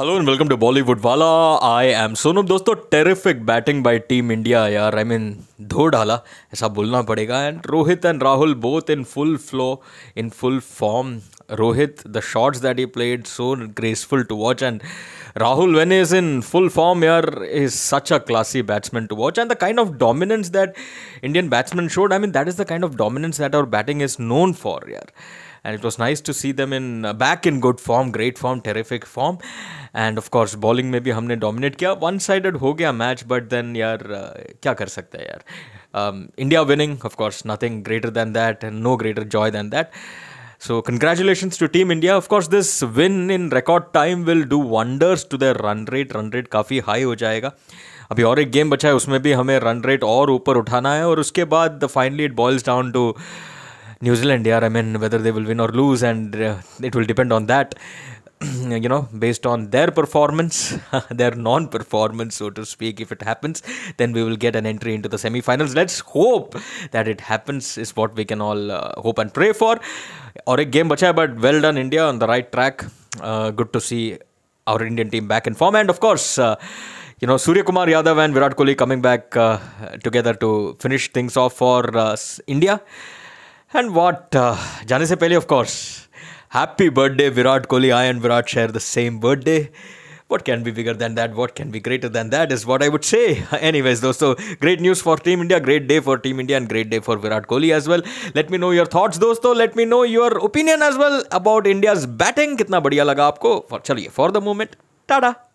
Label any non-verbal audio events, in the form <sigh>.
Hello and welcome to Bollywood Wala. I am Sonam. Dosto, terrific batting by Team India. Yaar. I mean, dho dhala. Aisa bolna padega. And Rohit and Rahul both in full flow, in full form. Rohit, the shots that he played, so graceful to watch. And Rahul, when he is in full form, yaar, is such a classy batsman to watch. And the kind of dominance that Indian batsmen showed, I mean, that is the kind of dominance that our batting is known for. Yeah. and it was nice to see them in uh, back in good form great form terrific form and of course bowling में भी हमने dominate किया one sided हो गया match but then यार uh, sakte hai yaar um, india winning of course nothing greater than that and no greater joy than that So, congratulations to Team India. Of course, this win in record time will do wonders to their run rate. Run rate kafi high ho jayega अभी और एक game बचा है उसमें भी हमें run rate और ऊपर उठाना है और उसके बाद finally it boils down to New Zealand, yeah, I mean, whether they will win or lose, and uh, it will depend on that. <clears throat> you know, based on their performance, <laughs> their non performance, so to speak, if it happens, then we will get an entry into the semi finals. Let's hope that it happens, is what we can all uh, hope and pray for. Or a game, but well done, India, on the right track. Uh, good to see our Indian team back in form. And of course, uh, you know, Surya Kumar Yadav and Virat Kohli coming back uh, together to finish things off for uh, India. And what uh, जाने से पहले of course happy birthday Virat Kohli I and Virat share the same birthday what can be bigger than that what can be greater than that is what I would say anyways दोस्तों great news for team India great day for team India and great day for Virat Kohli as well let me know your thoughts दोस्तों let me know your opinion as well about India's batting कितना बढ़िया लगा आपको चलिए for the moment Tata